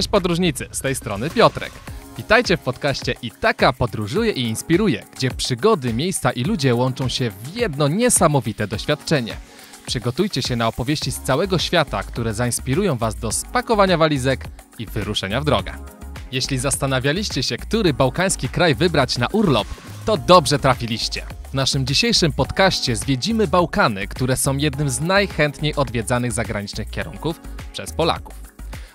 Cześć podróżnicy, z tej strony Piotrek. Witajcie w podcaście Itaka podróżuje i inspiruje, gdzie przygody, miejsca i ludzie łączą się w jedno niesamowite doświadczenie. Przygotujcie się na opowieści z całego świata, które zainspirują Was do spakowania walizek i wyruszenia w drogę. Jeśli zastanawialiście się, który bałkański kraj wybrać na urlop, to dobrze trafiliście. W naszym dzisiejszym podcaście zwiedzimy Bałkany, które są jednym z najchętniej odwiedzanych zagranicznych kierunków przez Polaków.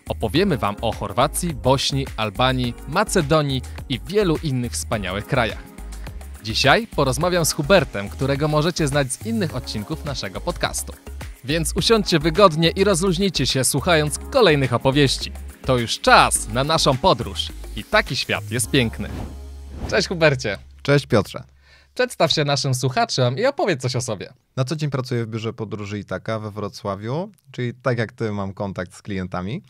Opowiemy Wam o Chorwacji, Bośni, Albanii, Macedonii i wielu innych wspaniałych krajach. Dzisiaj porozmawiam z Hubertem, którego możecie znać z innych odcinków naszego podcastu. Więc usiądźcie wygodnie i rozluźnijcie się słuchając kolejnych opowieści. To już czas na naszą podróż i taki świat jest piękny. Cześć Hubercie. Cześć Piotrze. Przedstaw się naszym słuchaczom i opowiedz coś o sobie. Na co dzień pracuję w biurze podróży Itaka we Wrocławiu, czyli tak jak ty mam kontakt z klientami.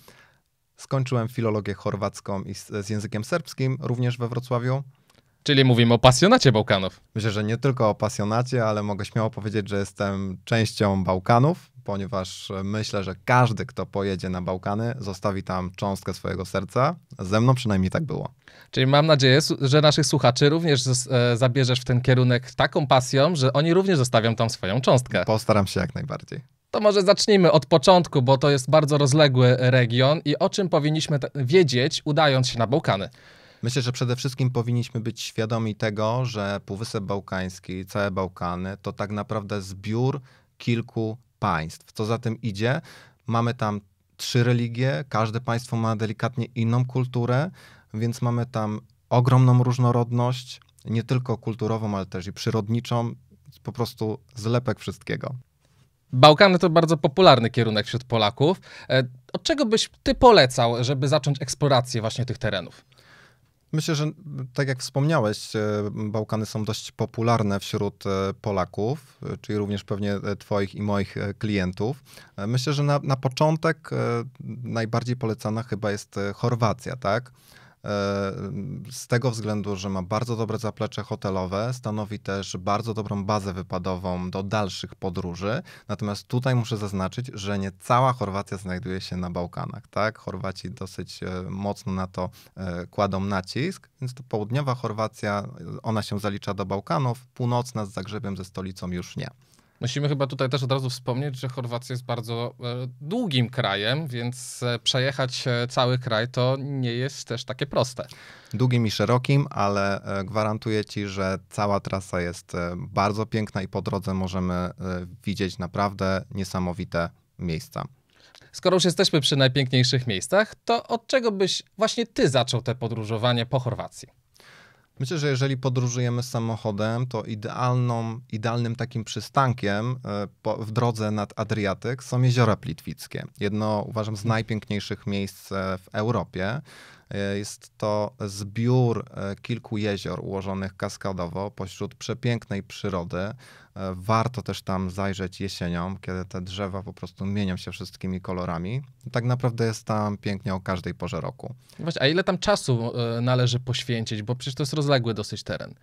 Skończyłem filologię chorwacką i z, z językiem serbskim, również we Wrocławiu. Czyli mówimy o pasjonacie Bałkanów. Myślę, że nie tylko o pasjonacie, ale mogę śmiało powiedzieć, że jestem częścią Bałkanów, ponieważ myślę, że każdy, kto pojedzie na Bałkany, zostawi tam cząstkę swojego serca. Ze mną przynajmniej tak było. Czyli mam nadzieję, że naszych słuchaczy również e, zabierzesz w ten kierunek taką pasją, że oni również zostawią tam swoją cząstkę. Postaram się jak najbardziej. To może zacznijmy od początku, bo to jest bardzo rozległy region i o czym powinniśmy wiedzieć, udając się na Bałkany? Myślę, że przede wszystkim powinniśmy być świadomi tego, że Półwysep Bałkański i całe Bałkany to tak naprawdę zbiór kilku państw. Co za tym idzie, mamy tam trzy religie, każde państwo ma delikatnie inną kulturę, więc mamy tam ogromną różnorodność, nie tylko kulturową, ale też i przyrodniczą, po prostu zlepek wszystkiego. Bałkany to bardzo popularny kierunek wśród Polaków. E, od czego byś ty polecał, żeby zacząć eksplorację właśnie tych terenów? Myślę, że tak jak wspomniałeś, e, Bałkany są dość popularne wśród e, Polaków, czyli również pewnie Twoich i moich klientów. Myślę, że na, na początek najbardziej polecana chyba jest Chorwacja, tak? z tego względu, że ma bardzo dobre zaplecze hotelowe, stanowi też bardzo dobrą bazę wypadową do dalszych podróży. Natomiast tutaj muszę zaznaczyć, że nie cała Chorwacja znajduje się na Bałkanach. Tak? Chorwaci dosyć e, mocno na to e, kładą nacisk, więc to południowa Chorwacja, ona się zalicza do Bałkanów, północna z Zagrzebiem, ze stolicą już nie. Musimy chyba tutaj też od razu wspomnieć, że Chorwacja jest bardzo e, długim krajem, więc e, przejechać e, cały kraj to nie jest też takie proste. Długim i szerokim, ale gwarantuję ci, że cała trasa jest bardzo piękna i po drodze możemy widzieć naprawdę niesamowite miejsca. Skoro już jesteśmy przy najpiękniejszych miejscach, to od czego byś właśnie ty zaczął te podróżowanie po Chorwacji? Myślę, że jeżeli podróżujemy samochodem, to idealną, idealnym takim przystankiem e, w drodze nad Adriatyk są jeziora Plitwickie. Jedno uważam z najpiękniejszych miejsc e, w Europie. E, jest to zbiór e, kilku jezior ułożonych kaskadowo pośród przepięknej przyrody. E, warto też tam zajrzeć jesienią, kiedy te drzewa po prostu mienią się wszystkimi kolorami. Tak naprawdę jest tam pięknie o każdej porze roku. Właśnie, a ile tam czasu należy poświęcić? Bo przecież to jest rozległy dosyć teren.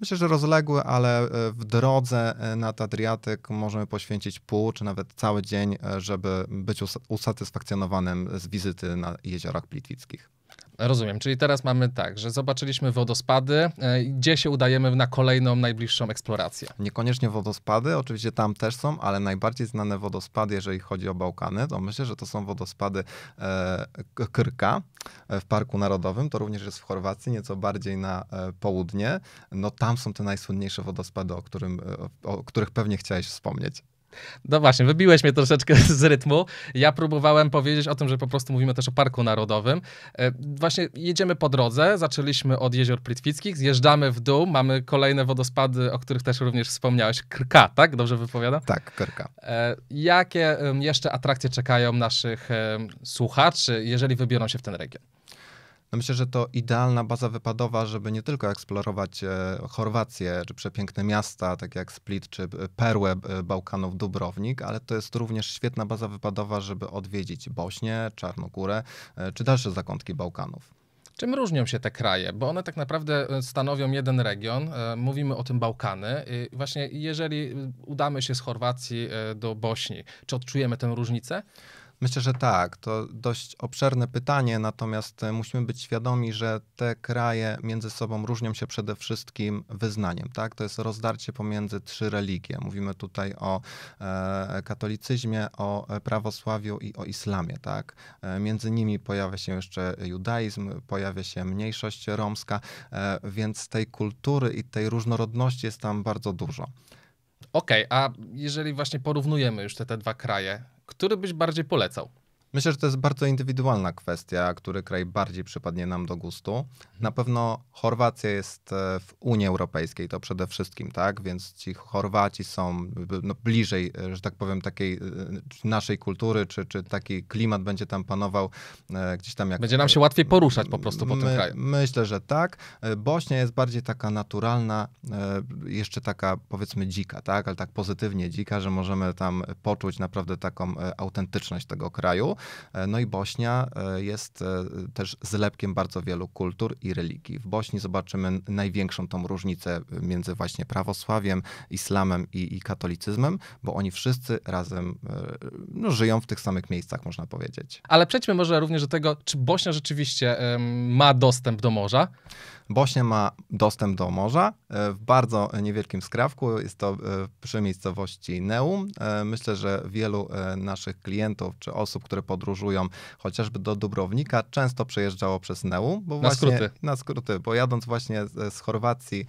Myślę, że rozległy, ale w drodze nad Adriatyk możemy poświęcić pół czy nawet cały dzień, żeby być usatysfakcjonowanym z wizyty na jeziorach Plitwickich. Rozumiem, czyli teraz mamy tak, że zobaczyliśmy wodospady, e, gdzie się udajemy na kolejną, najbliższą eksplorację? Niekoniecznie wodospady, oczywiście tam też są, ale najbardziej znane wodospady, jeżeli chodzi o Bałkany, to myślę, że to są wodospady e, Krka e, w Parku Narodowym, to również jest w Chorwacji, nieco bardziej na e, południe. No tam są te najsłynniejsze wodospady, o, którym, o których pewnie chciałeś wspomnieć. No właśnie, wybiłeś mnie troszeczkę z rytmu. Ja próbowałem powiedzieć o tym, że po prostu mówimy też o Parku Narodowym. E, właśnie jedziemy po drodze, zaczęliśmy od jezior Plitwickich, zjeżdżamy w dół, mamy kolejne wodospady, o których też również wspomniałeś. Krka, tak? Dobrze wypowiadam? Tak, Krka. E, jakie jeszcze atrakcje czekają naszych słuchaczy, jeżeli wybiorą się w ten region? No myślę, że to idealna baza wypadowa, żeby nie tylko eksplorować e, Chorwację czy przepiękne miasta, takie jak Split czy e, perłę e, Bałkanów Dubrownik, ale to jest również świetna baza wypadowa, żeby odwiedzić Bośnię, Czarnogórę czy dalsze zakątki Bałkanów. Czym różnią się te kraje? Bo one tak naprawdę stanowią jeden region. Mówimy o tym Bałkany. I właśnie jeżeli udamy się z Chorwacji do Bośni, czy odczujemy tę różnicę? Myślę, że tak. To dość obszerne pytanie, natomiast e, musimy być świadomi, że te kraje między sobą różnią się przede wszystkim wyznaniem. Tak? To jest rozdarcie pomiędzy trzy religie. Mówimy tutaj o e, katolicyzmie, o prawosławiu i o islamie. Tak? E, między nimi pojawia się jeszcze judaizm, pojawia się mniejszość romska, e, więc tej kultury i tej różnorodności jest tam bardzo dużo. Okej, okay, a jeżeli właśnie porównujemy już te, te dwa kraje, który byś bardziej polecał? Myślę, że to jest bardzo indywidualna kwestia, który kraj bardziej przypadnie nam do gustu. Mhm. Na pewno Chorwacja jest e, w Unii Europejskiej, to przede wszystkim, tak? Więc ci Chorwaci są no, bliżej, e, że tak powiem, takiej e, naszej kultury, czy, czy taki klimat będzie tam panował gdzieś tam jak... Będzie nam się łatwiej poruszać po prostu po my, tym kraju. Myślę, że tak. Bośnia jest bardziej taka naturalna, jeszcze taka powiedzmy dzika, tak? Ale tak pozytywnie dzika, że możemy tam poczuć naprawdę taką autentyczność tego kraju. E, no i Bośnia e, jest e, też zlepkiem bardzo wielu kultur i religii. W Bośni zobaczymy największą tą różnicę między właśnie prawosławiem, islamem i, i katolicyzmem, bo oni wszyscy razem no, żyją w tych samych miejscach, można powiedzieć. Ale przejdźmy może również do tego, czy Bośnia rzeczywiście ma dostęp do morza? Bośnia ma dostęp do morza e, w bardzo niewielkim skrawku. Jest to e, przy miejscowości Neum. E, myślę, że wielu naszych klientów czy osób, które podróżują chociażby do Dubrownika, często przejeżdżało przez Neum. Bo na właśnie, skróty. Na skróty, bo jadąc właśnie z, z Chorwacji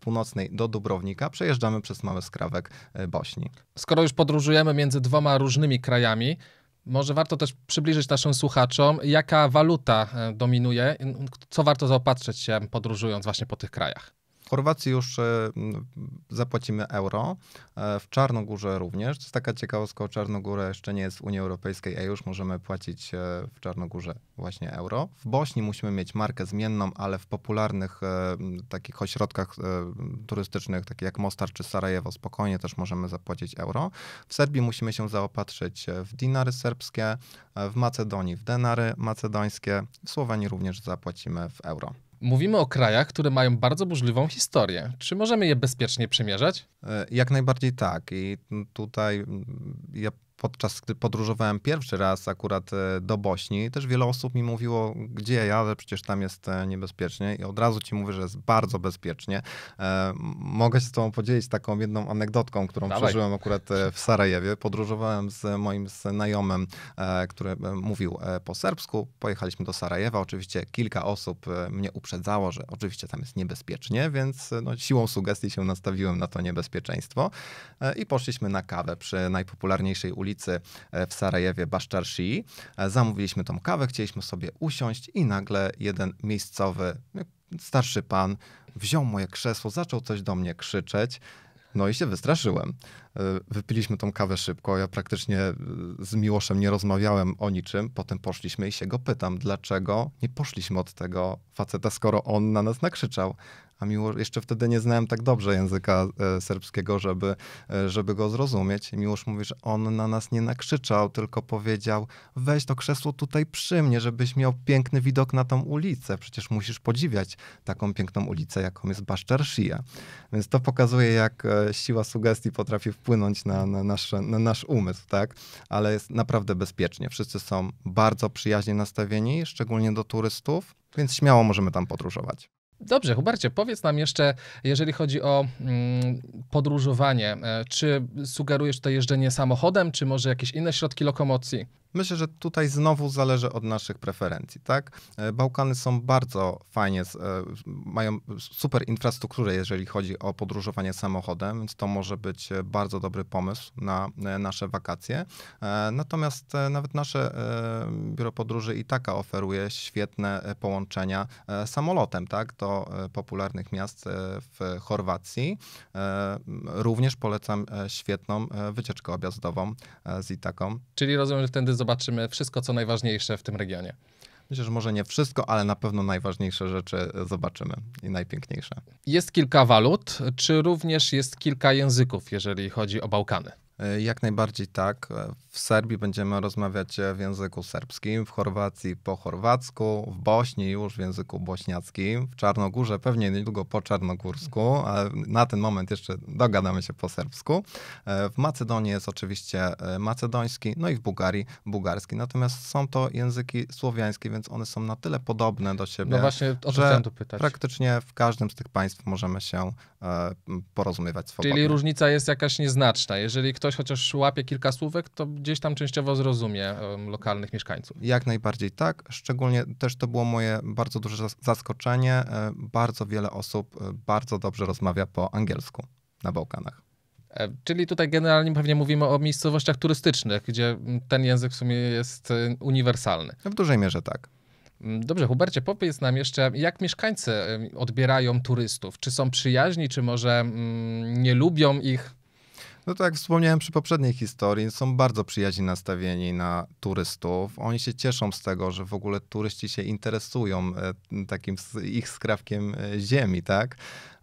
Północnej do Dubrownika, przejeżdżamy przez mały skrawek Bośni. Skoro już podróżujemy między dwoma różnymi krajami, może warto też przybliżyć naszym słuchaczom, jaka waluta e, dominuje, co warto zaopatrzyć się podróżując właśnie po tych krajach. W Chorwacji już e, zapłacimy euro, e, w Czarnogórze również. To jest taka ciekawostka, Czarnogóra jeszcze nie jest w Unii Europejskiej, a już możemy płacić e, w Czarnogórze właśnie euro. W Bośni musimy mieć markę zmienną, ale w popularnych takich ośrodkach turystycznych, takich jak Mostar czy Sarajewo, spokojnie też możemy zapłacić euro. W Serbii musimy się zaopatrzyć w dinary serbskie, w Macedonii w denary macedońskie, w Słowenii również zapłacimy w euro. Mówimy o krajach, które mają bardzo burzliwą historię. Czy możemy je bezpiecznie przemierzać? E, jak najbardziej tak. I tutaj mm, ja podczas gdy podróżowałem pierwszy raz akurat e, do Bośni, też wiele osób mi mówiło, gdzie ja, ale przecież tam jest e, niebezpiecznie i od razu ci mówię, że jest bardzo bezpiecznie. E, mogę się z tobą podzielić taką jedną anegdotką, którą Dawaj. przeżyłem akurat w Sarajewie. Podróżowałem z moim znajomym, który mówił po serbsku. Pojechaliśmy do Sarajewa. Oczywiście kilka osób mnie uprzedzało, że oczywiście tam jest niebezpiecznie, więc no, siłą sugestii się nastawiłem na to niebezpieczeństwo i poszliśmy na kawę przy najpopularniejszej ulicy ulicy e, w Sarajewie Baszczarszii. E, zamówiliśmy tą kawę, chcieliśmy sobie usiąść i nagle jeden miejscowy, starszy pan wziął moje krzesło, zaczął coś do mnie krzyczeć. No i się wystraszyłem. E, wypiliśmy tą kawę szybko. Ja praktycznie z Miłoszem nie rozmawiałem o niczym. Potem poszliśmy i się go pytam, dlaczego nie poszliśmy od tego faceta, skoro on na nas nakrzyczał a miło, jeszcze wtedy nie znałem tak dobrze języka e, serbskiego, żeby, e, żeby go zrozumieć. I Miłosz mówi, że on na nas nie nakrzyczał, tylko powiedział, weź to krzesło tutaj przy mnie, żebyś miał piękny widok na tą ulicę. Przecież musisz podziwiać taką piękną ulicę, jaką jest Baszczar Więc to pokazuje, jak e, siła sugestii potrafi wpłynąć na, na, na nasz umysł, tak? Ale jest naprawdę bezpiecznie. Wszyscy są bardzo przyjaźnie nastawieni, szczególnie do turystów, więc śmiało możemy tam podróżować. Dobrze, Hubercie, powiedz nam jeszcze, jeżeli chodzi o mm, podróżowanie, e, czy sugerujesz to jeżdżenie samochodem, czy może jakieś inne środki lokomocji? Myślę, że tutaj znowu zależy od naszych preferencji, tak? E, Bałkany są bardzo fajnie, e, mają super infrastrukturę, jeżeli chodzi o podróżowanie samochodem, więc to może być e, bardzo dobry pomysł na nasze wakacje. Natomiast nawet nasze biuro podróży Itaka oferuje świetne połączenia samolotem, tak? Do popularnych miast w Chorwacji. Również polecam świetną wycieczkę objazdową z Itaką. Czyli rozumiem, że wtedy zobaczymy zobaczymy wszystko, co najważniejsze w tym regionie. Myślę, że może nie wszystko, ale na pewno najważniejsze rzeczy zobaczymy i najpiękniejsze. Jest kilka walut, czy również jest kilka języków, jeżeli chodzi o Bałkany? E, jak najbardziej tak. E, w Serbii będziemy rozmawiać e, w języku serbskim, w Chorwacji po chorwacku, w Bośni już w języku bośniackim, w Czarnogórze pewnie niedługo po czarnogórsku, ale na ten moment jeszcze dogadamy się po serbsku. E, w Macedonii jest oczywiście e, macedoński, no i w Bułgarii bułgarski. Natomiast są to języki słowiańskie, więc one są na tyle podobne do siebie, no właśnie, o że pytać. praktycznie w każdym z tych państw możemy się porozumiewać swobodnie. Czyli różnica jest jakaś nieznaczna. Jeżeli ktoś chociaż łapie kilka słówek, to gdzieś tam częściowo zrozumie lokalnych mieszkańców. Jak najbardziej tak. Szczególnie też to było moje bardzo duże zaskoczenie. E, bardzo wiele osób e, bardzo dobrze rozmawia po angielsku na Bałkanach. E, czyli tutaj generalnie pewnie mówimy o miejscowościach turystycznych, gdzie ten język w sumie jest uniwersalny. No w dużej mierze tak. Dobrze, Hubercie, powiedz nam jeszcze, jak mieszkańcy odbierają turystów? Czy są przyjaźni, czy może nie lubią ich? No tak, wspomniałem przy poprzedniej historii, są bardzo przyjaźni nastawieni na turystów. Oni się cieszą z tego, że w ogóle turyści się interesują e, takim ich skrawkiem e, ziemi, tak?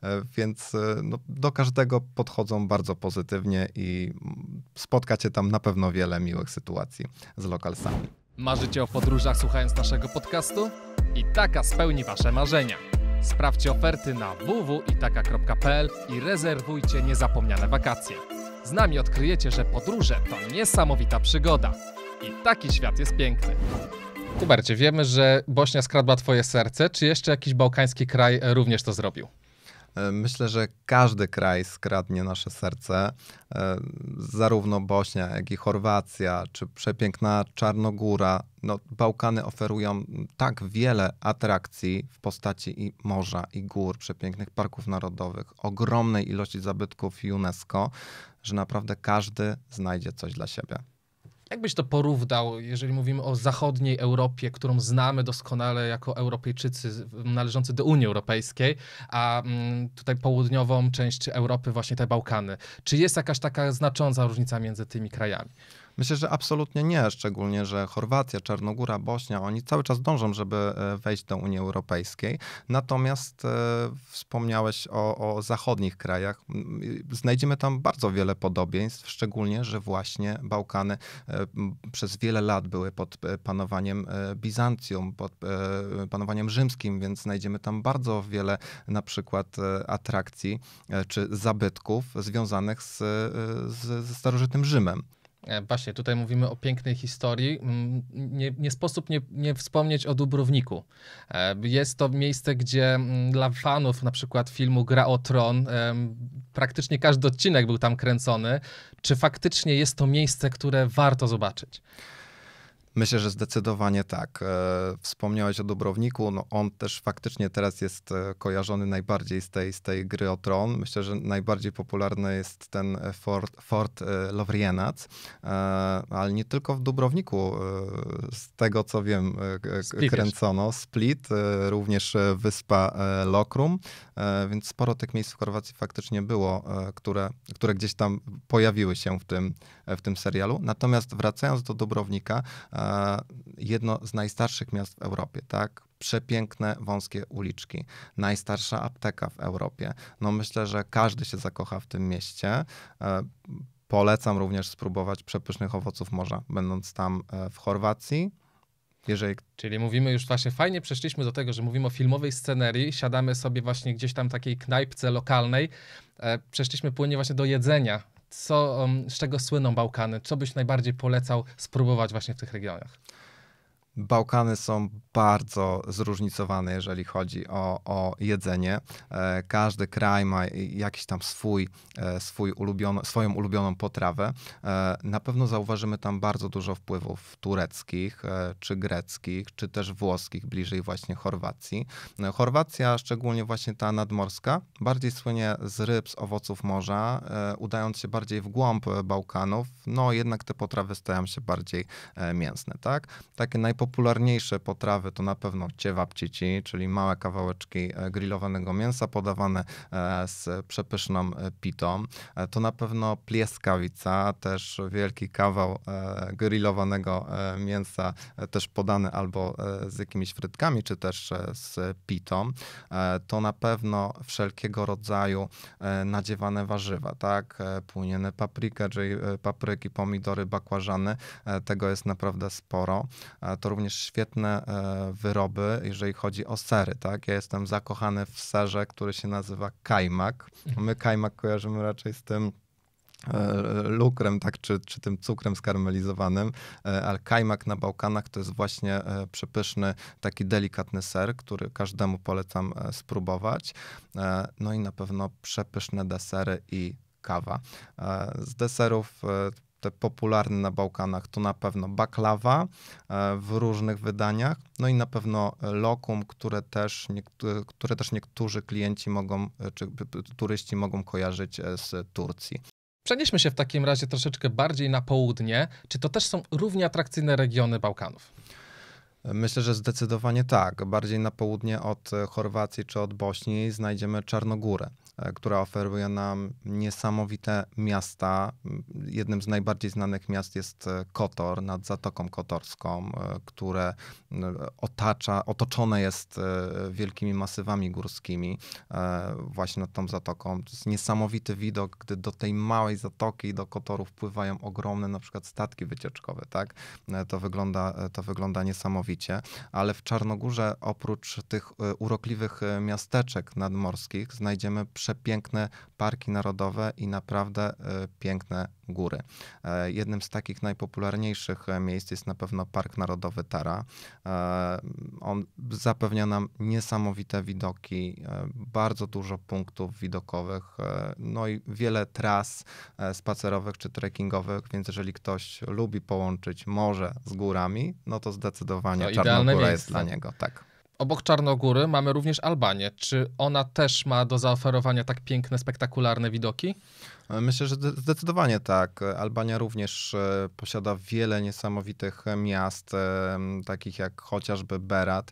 E, więc no, do każdego podchodzą bardzo pozytywnie i mm, spotkacie tam na pewno wiele miłych sytuacji z lokalsami. Marzycie o podróżach słuchając naszego podcastu? I taka spełni Wasze marzenia. Sprawdźcie oferty na www.itaka.pl i rezerwujcie niezapomniane wakacje. Z nami odkryjecie, że podróże to niesamowita przygoda. I taki świat jest piękny. Hubercie, wiemy, że Bośnia skradła twoje serce. Czy jeszcze jakiś bałkański kraj również to zrobił? E, myślę, że każdy kraj skradnie nasze serce. E, zarówno Bośnia, jak i Chorwacja, czy przepiękna Czarnogóra. No, Bałkany oferują tak wiele atrakcji w postaci i morza, i gór, przepięknych parków narodowych, ogromnej ilości zabytków UNESCO, że naprawdę każdy znajdzie coś dla siebie. Jakbyś to porównał, jeżeli mówimy o zachodniej Europie, którą znamy doskonale jako Europejczycy należący do Unii Europejskiej, a mm, tutaj południową część Europy, właśnie te Bałkany. Czy jest jakaś taka znacząca różnica między tymi krajami? Myślę, że absolutnie nie, szczególnie, że Chorwacja, Czarnogóra, Bośnia, oni cały czas dążą, żeby e, wejść do Unii Europejskiej. Natomiast e, wspomniałeś o, o zachodnich krajach. Znajdziemy tam bardzo wiele podobieństw, szczególnie, że właśnie Bałkany e, przez wiele lat były pod e, panowaniem e, Bizancjum, pod e, panowaniem rzymskim, więc znajdziemy tam bardzo wiele na przykład atrakcji czy zabytków związanych z, z, ze starożytnym Rzymem. E, właśnie, tutaj mówimy o pięknej historii. Mm, nie, nie sposób nie, nie, wspomnieć o Dubrowniku. E, jest to miejsce, gdzie mm, dla fanów na przykład filmu Gra o Tron praktycznie każdy odcinek był tam kręcony. Czy faktycznie jest to miejsce, które warto zobaczyć? Myślę, że zdecydowanie tak. E, wspomniałeś o Dubrowniku, no on też faktycznie teraz jest e, kojarzony najbardziej z tej, z tej gry o tron. Myślę, że najbardziej popularny jest ten e, Fort, Fort Lovrienac, ale nie tylko w Dubrowniku. Z tego co wiem Split kręcono. Split, również wyspa Lokrum, więc sporo tych miejsc w Chorwacji faktycznie było, które, które gdzieś tam pojawiły się w tym, w tym serialu. Natomiast wracając do Dubrownika, E, jedno z najstarszych miast w Europie, tak? Przepiękne, wąskie uliczki, najstarsza apteka w Europie. No myślę, że każdy się zakocha w tym mieście. E, polecam również spróbować przepysznych owoców morza, będąc tam e, w Chorwacji. Jeżeli... Czyli mówimy już właśnie, fajnie przeszliśmy do tego, że mówimy o filmowej scenerii, siadamy sobie właśnie gdzieś tam takiej knajpce lokalnej, przeszliśmy płynnie właśnie do jedzenia, co, z czego słyną Bałkany? Co byś najbardziej polecał spróbować właśnie w tych regionach? Bałkany są bardzo zróżnicowane, jeżeli chodzi o, o jedzenie. E, każdy kraj ma jakiś tam swój, e, swój ulubiony, swoją ulubioną potrawę. E, na pewno zauważymy tam bardzo dużo wpływów tureckich, czy greckich, czy też włoskich, bliżej właśnie Chorwacji. Chorwacja, szczególnie właśnie ta nadmorska, bardziej słynie z ryb, z owoców morza, udając się bardziej w głąb Bałkanów. No jednak te potrawy stają się bardziej mięsne, tak? Takie najpoprawniejsze najpopularniejsze potrawy to na pewno ciewapcici, czyli małe kawałeczki e, grillowanego mięsa podawane e, z przepyszną e, pitą. To na pewno plieskawica, też wielki kawał grillowanego mięsa, też podany albo z jakimiś frytkami, czy też z pitą. To na pewno wszelkiego rodzaju nadziewane warzywa, tak? Płyniene paprika, czyli papryki, pomidory, bakłażany. Tego jest naprawdę sporo. To również świetne e, wyroby, jeżeli chodzi o sery. Tak? Ja jestem zakochany w serze, który się nazywa kajmak. Mhm. My kajmak kojarzymy raczej z tym e, lukrem, tak, czy, czy tym cukrem skarmelizowanym, e, ale kajmak na Bałkanach to jest właśnie przepyszny, taki delikatny ser, który każdemu polecam spróbować. No i na pewno przepyszne desery i kawa. Z deserów te popularne na Bałkanach to na pewno baklawa e, w różnych wydaniach, no i na pewno lokum, które też, niektóre, które też niektórzy klienci mogą, e, czy turyści mogą kojarzyć e, z Turcji. Przenieśmy się w takim razie troszeczkę bardziej na południe. Czy to też są równie atrakcyjne regiony Bałkanów? Myślę, że zdecydowanie tak. Bardziej na południe od Chorwacji czy od Bośni znajdziemy Czarnogórę. E, która oferuje nam niesamowite miasta. Jednym z najbardziej znanych miast jest e, Kotor nad Zatoką Kotorską, e, które otacza, otoczone jest wielkimi masywami górskimi właśnie nad tą zatoką. To jest niesamowity widok, gdy do tej małej zatoki, do Kotoru wpływają ogromne na przykład statki wycieczkowe, tak? To wygląda, to wygląda niesamowicie, ale w Czarnogórze oprócz tych urokliwych miasteczek nadmorskich znajdziemy przy przepiękne parki narodowe i naprawdę e, piękne góry. E, jednym z takich najpopularniejszych e, miejsc jest na pewno Park Narodowy Tara. On zapewnia nam niesamowite widoki, bardzo dużo punktów widokowych, no i wiele tras spacerowych czy trekkingowych, więc jeżeli ktoś lubi połączyć morze z górami, no to zdecydowanie to Czarnogóra jest dla niego. Tak. Obok Czarnogóry mamy również Albanię. Czy ona też ma do zaoferowania tak piękne, spektakularne widoki? E, myślę, że zdecydowanie tak. Albania również e, posiada wiele niesamowitych e, miast, takich jak chociażby Berat,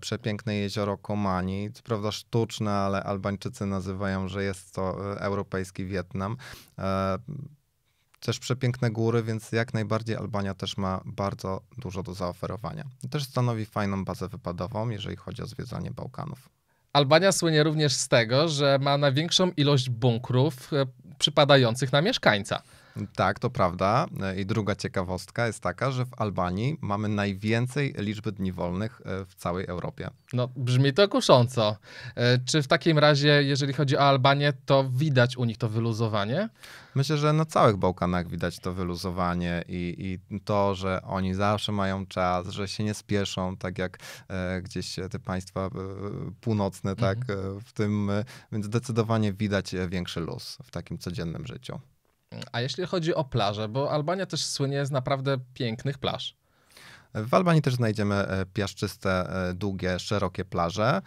przepiękne jezioro Komani, co prawda sztuczne, ale Albańczycy nazywają, że jest to europejski Wietnam też przepiękne góry, więc jak najbardziej Albania też ma bardzo dużo do zaoferowania. Też stanowi fajną bazę wypadową, jeżeli chodzi o zwiedzanie Bałkanów. Albania słynie również z tego, że ma największą ilość bunkrów e, przypadających na mieszkańca. Tak, to prawda. E, I druga ciekawostka jest taka, że w Albanii mamy najwięcej liczby dni wolnych e, w całej Europie. No, brzmi to kusząco. E, czy w takim razie, jeżeli chodzi o Albanię, to widać u nich to wyluzowanie? Myślę, że na całych Bałkanach widać to wyluzowanie i, i to, że oni zawsze mają czas, że się nie spieszą, tak jak e, gdzieś te państwa e, północne, tak, mhm. w tym, więc zdecydowanie widać większy luz w takim codziennym życiu. A jeśli chodzi o plaże, bo Albania też słynie z naprawdę pięknych plaż. W Albanii też znajdziemy e, piaszczyste, e, długie, szerokie plaże, e,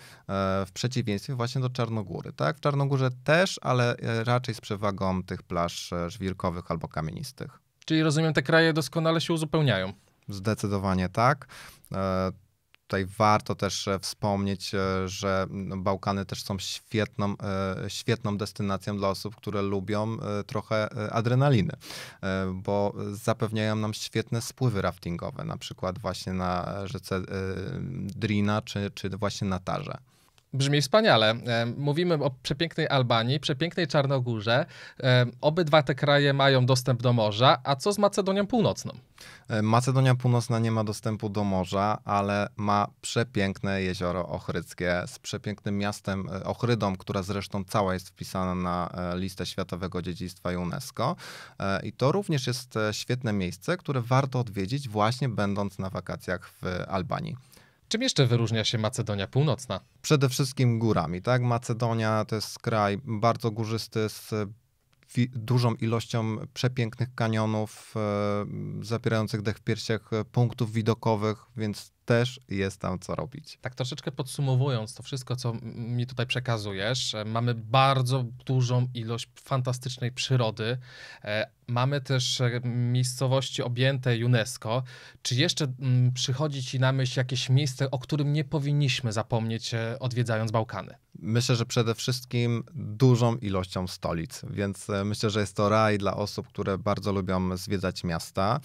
w przeciwieństwie właśnie do Czarnogóry. Tak? W Czarnogórze też, ale raczej z przewagą tych plaż żwirkowych albo kamienistych. Czyli rozumiem, te kraje doskonale się uzupełniają. Zdecydowanie tak. Tutaj warto też e, wspomnieć, e, że no, Bałkany też są świetną, e, świetną destynacją dla osób, które lubią trochę adrenaliny, bo zapewniają nam świetne spływy raftingowe, na przykład właśnie na rzece Drina czy, czy właśnie na Tarze. Brzmi wspaniale. E, mówimy o przepięknej Albanii, przepięknej Czarnogórze. E, obydwa te kraje mają dostęp do morza, a co z Macedonią Północną? E, Macedonia Północna nie ma dostępu do morza, ale ma przepiękne jezioro Ochryckie z przepięknym miastem Ochrydą, która zresztą cała jest wpisana na listę światowego dziedzictwa UNESCO. I to również jest świetne miejsce, które warto odwiedzić właśnie będąc na wakacjach w Albanii. Czym jeszcze wyróżnia się Macedonia Północna? Przede wszystkim górami, tak? Macedonia to jest kraj bardzo górzysty z dużą ilością przepięknych kanionów, e, zapierających dech w piersiach e, punktów widokowych, więc też jest tam co robić. Tak troszeczkę podsumowując to wszystko, co mi tutaj przekazujesz, e, mamy bardzo dużą ilość fantastycznej przyrody, e, Mamy też e, miejscowości objęte UNESCO. Czy jeszcze mm, przychodzi Ci na myśl jakieś miejsce, o którym nie powinniśmy zapomnieć, e, odwiedzając Bałkany? Myślę, że przede wszystkim dużą ilością stolic, więc e, myślę, że jest to raj dla osób, które bardzo lubią zwiedzać miasta.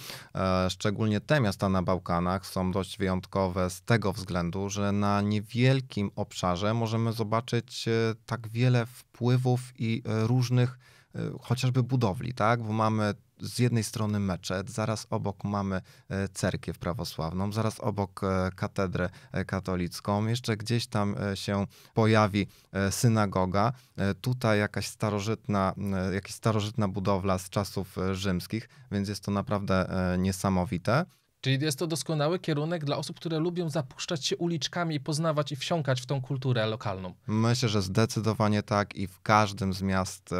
Szczególnie te miasta na Bałkanach są dość wyjątkowe z tego względu, że na niewielkim obszarze możemy zobaczyć tak wiele wpływów i różnych E, chociażby budowli, tak? Bo mamy z jednej strony meczet, zaraz obok mamy e, cerkiew prawosławną, zaraz obok e, katedrę katolicką, jeszcze gdzieś tam się pojawi synagoga, tutaj jakaś starożytna, jakaś starożytna budowla z czasów rzymskich, więc jest to naprawdę niesamowite. Czyli jest to doskonały kierunek dla osób, które lubią zapuszczać się uliczkami i poznawać i wsiąkać w tą kulturę lokalną. Myślę, że zdecydowanie tak i w każdym z miast e,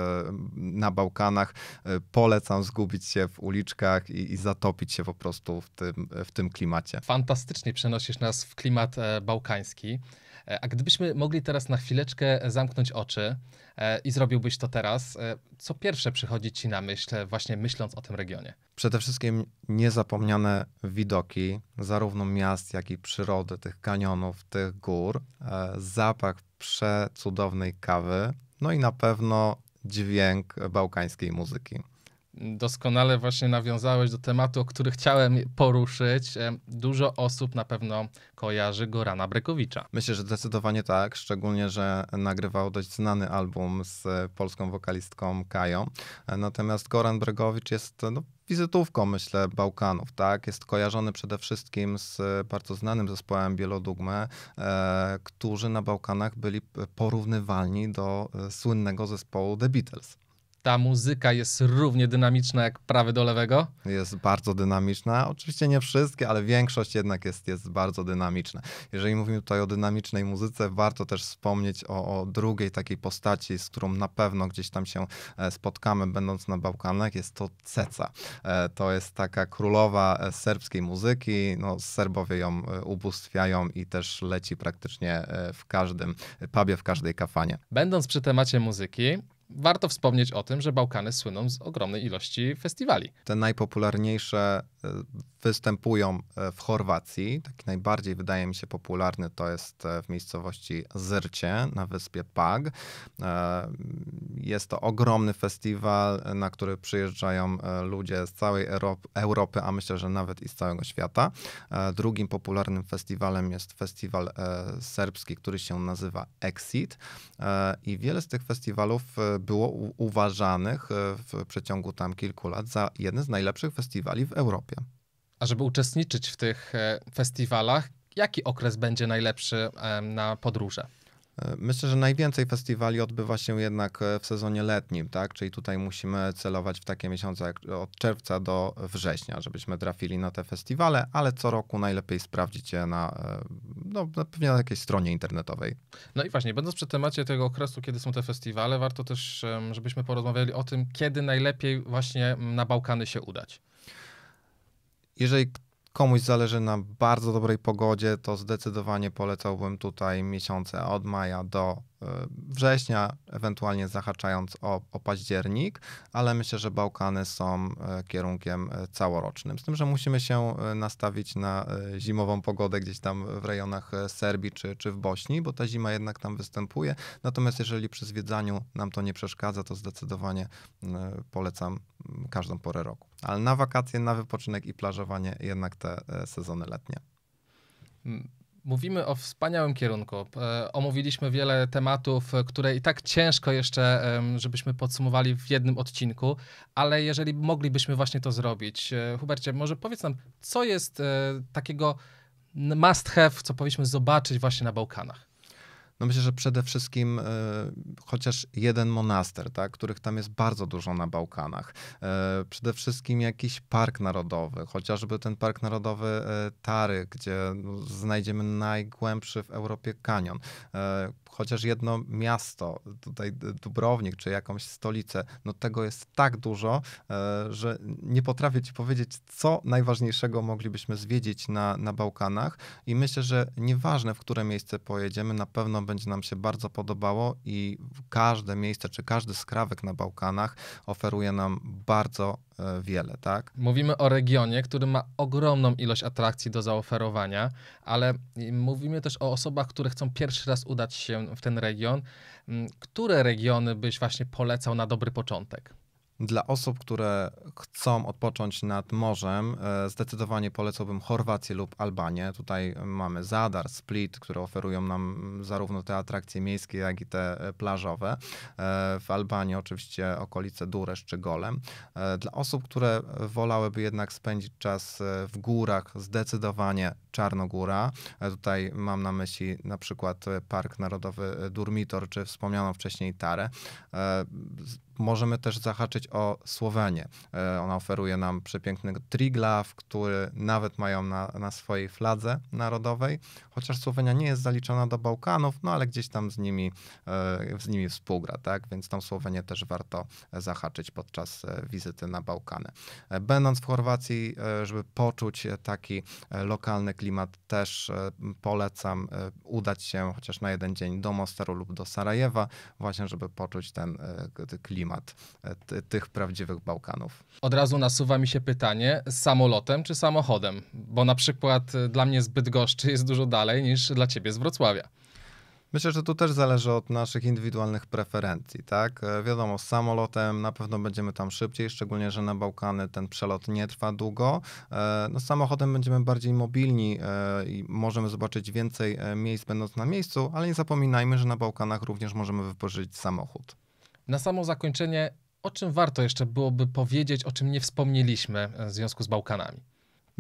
na Bałkanach e, polecam zgubić się w uliczkach i, i zatopić się po prostu w tym, w tym klimacie. Fantastycznie przenosisz nas w klimat e, bałkański. E, a gdybyśmy mogli teraz na chwileczkę zamknąć oczy e, i zrobiłbyś to teraz, e, co pierwsze przychodzi ci na myśl, właśnie myśląc o tym regionie? Przede wszystkim niezapomniane widoki, zarówno miast, jak i przyrody, tych kanionów, tych gór, zapach przecudownej kawy, no i na pewno dźwięk bałkańskiej muzyki doskonale właśnie nawiązałeś do tematu, o który chciałem poruszyć. E, dużo osób na pewno kojarzy Gorana Brekowicza. Myślę, że zdecydowanie tak, szczególnie, że nagrywał dość znany album z polską wokalistką Kają. E, natomiast Goran Bregowicz jest no, wizytówką, myślę, Bałkanów, tak? Jest kojarzony przede wszystkim z bardzo znanym zespołem Bielodugme, e, którzy na Bałkanach byli porównywalni do e, słynnego zespołu The Beatles ta muzyka jest równie dynamiczna jak prawy do lewego? Jest bardzo dynamiczna. Oczywiście nie wszystkie, ale większość jednak jest, jest bardzo dynamiczna. Jeżeli mówimy tutaj o dynamicznej muzyce, warto też wspomnieć o, o drugiej takiej postaci, z którą na pewno gdzieś tam się e, spotkamy, będąc na Bałkanach. Jest to Ceca. E, to jest taka królowa e, serbskiej muzyki. No, Serbowie ją ubóstwiają i też leci praktycznie w każdym pubie, w każdej kafanie. Będąc przy temacie muzyki, warto wspomnieć o tym, że Bałkany słyną z ogromnej ilości festiwali. Te najpopularniejsze e, występują e, w Chorwacji. Taki najbardziej, wydaje mi się, popularny to jest e, w miejscowości Zyrcie na wyspie Pag. Jest to ogromny festiwal, na który przyjeżdżają ludzie z całej Europy, a myślę, że nawet i z całego świata. Drugim popularnym festiwalem jest festiwal serbski, który się nazywa Exit. I wiele z tych festiwalów było uważanych e, w przeciągu tam kilku lat za jeden z najlepszych festiwali w Europie. A żeby uczestniczyć w tych e, festiwalach, jaki okres będzie najlepszy na podróże? Myślę, że najwięcej festiwali odbywa się jednak e, w sezonie letnim, tak? Czyli tutaj musimy celować w takie miesiące jak od czerwca do września, żebyśmy trafili na te festiwale, ale co roku najlepiej sprawdzić je na, e, no, pewnie na jakiejś stronie internetowej. No i właśnie, będąc przy temacie tego okresu, kiedy są te festiwale, warto też, żebyśmy porozmawiali o tym, kiedy najlepiej właśnie na Bałkany się udać. Jeżeli komuś zależy na bardzo dobrej pogodzie, to zdecydowanie polecałbym tutaj miesiące od maja do y, września, ewentualnie zahaczając o, o październik, ale myślę, że Bałkany są y, kierunkiem y, całorocznym. Z tym, że musimy się nastawić na zimową pogodę gdzieś tam w rejonach Serbii czy, czy w Bośni, bo ta zima jednak tam występuje. Natomiast jeżeli przy zwiedzaniu nam to nie przeszkadza, to zdecydowanie polecam każdą porę roku. Ale na wakacje, na wypoczynek i plażowanie jednak te e, sezony letnie. Mm, mówimy o wspaniałym kierunku. E, omówiliśmy wiele tematów, e, które i tak ciężko jeszcze, żebyśmy podsumowali w jednym odcinku, ale jeżeli moglibyśmy właśnie to zrobić. Hubercie, może powiedz nam, co jest takiego must have, co powinniśmy zobaczyć właśnie na Bałkanach? No myślę, że przede wszystkim e, chociaż jeden monaster, tak, których tam jest bardzo dużo na Bałkanach. E, przede wszystkim jakiś park narodowy, chociażby ten park narodowy e, Tary, gdzie no, znajdziemy najgłębszy w Europie kanion. Chociaż jedno miasto, tutaj Dubrownik czy jakąś stolicę, no tego jest tak dużo, że nie potrafię ci powiedzieć, co najważniejszego moglibyśmy zwiedzić na, na Bałkanach. I myślę, że nieważne, w które miejsce pojedziemy, na pewno będzie nam się bardzo podobało i każde miejsce czy każdy skrawek na Bałkanach oferuje nam bardzo e, wiele, tak? Mówimy o regionie, który ma ogromną ilość atrakcji do zaoferowania, ale mówimy też o osobach, które chcą pierwszy raz udać się w ten region. Mm, które regiony byś właśnie polecał na dobry początek? Dla osób, które chcą odpocząć nad morzem, e, zdecydowanie polecałbym Chorwację lub Albanię. Tutaj mamy Zadar, Split, które oferują nam zarówno te atrakcje miejskie, jak i te e, plażowe. E, w Albanii oczywiście okolice Duresz czy Golem. Dla osób, które wolałyby jednak spędzić czas w górach, zdecydowanie Czarnogóra. Tutaj mam na myśli na przykład Park Narodowy Durmitor, czy wspomnianą wcześniej Tarę możemy też zahaczyć o Słowenię. E, ona oferuje nam przepiękny triglaw, który nawet mają na, na swojej fladze narodowej, chociaż Słowenia nie jest zaliczona do Bałkanów, no ale gdzieś tam z nimi, e, z nimi współgra, tak? Więc tą Słowenię też warto zahaczyć podczas e, wizyty na Bałkany. Będąc w Chorwacji, żeby poczuć taki lokalny klimat, też polecam udać się chociaż na jeden dzień do Mostaru lub do Sarajewa, właśnie żeby poczuć ten klimat E, ty, tych prawdziwych Bałkanów. Od razu nasuwa mi się pytanie, samolotem czy samochodem? Bo na przykład e, dla mnie zbyt goszczy jest dużo dalej niż dla ciebie z Wrocławia. Myślę, że to też zależy od naszych indywidualnych preferencji, tak? E, wiadomo, z samolotem na pewno będziemy tam szybciej, szczególnie, że na Bałkany ten przelot nie trwa długo. No, samochodem będziemy bardziej mobilni i możemy zobaczyć więcej miejsc będąc na miejscu, ale nie zapominajmy, że na Bałkanach również możemy wypożyczyć samochód. Na samo zakończenie, o czym warto jeszcze byłoby powiedzieć, o czym nie wspomnieliśmy e, w związku z Bałkanami?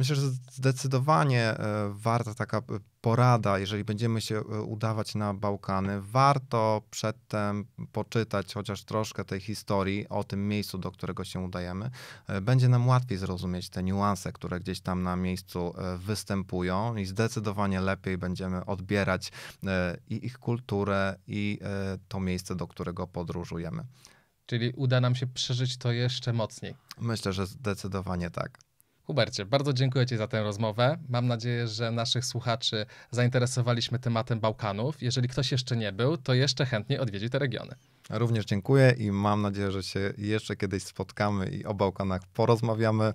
Myślę, że zdecydowanie e, warta taka e, porada, jeżeli będziemy się e, udawać na Bałkany, warto przedtem poczytać chociaż troszkę tej historii o tym miejscu, do którego się udajemy. Będzie nam łatwiej zrozumieć te niuanse, które gdzieś tam na miejscu występują i zdecydowanie lepiej będziemy odbierać i ich kulturę, i to miejsce, do którego podróżujemy. Czyli uda nam się przeżyć to jeszcze mocniej. Myślę, że zdecydowanie tak. Hubercie, bardzo dziękuję Ci za tę rozmowę. Mam nadzieję, że naszych słuchaczy zainteresowaliśmy tematem Bałkanów. Jeżeli ktoś jeszcze nie był, to jeszcze chętnie odwiedzi te regiony. Również dziękuję i mam nadzieję, że się jeszcze kiedyś spotkamy i o Bałkanach porozmawiamy.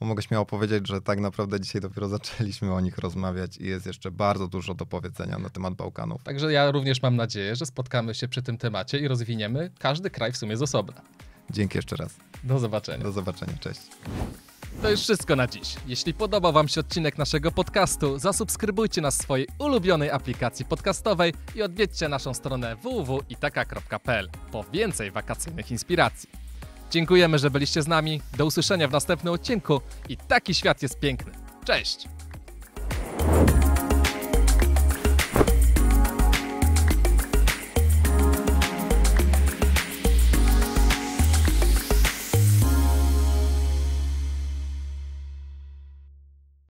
Bo mogę śmiało powiedzieć, że tak naprawdę dzisiaj dopiero zaczęliśmy o nich rozmawiać i jest jeszcze bardzo dużo do powiedzenia na temat Bałkanów. Także ja również mam nadzieję, że spotkamy się przy tym temacie i rozwiniemy każdy kraj w sumie z osobna. Dzięki jeszcze raz. Do zobaczenia. Do zobaczenia, cześć. To już wszystko na dziś. Jeśli podobał Wam się odcinek naszego podcastu, zasubskrybujcie nas w swojej ulubionej aplikacji podcastowej i odwiedźcie naszą stronę www.itaka.pl po więcej wakacyjnych inspiracji. Dziękujemy, że byliście z nami. Do usłyszenia w następnym odcinku i taki świat jest piękny. Cześć!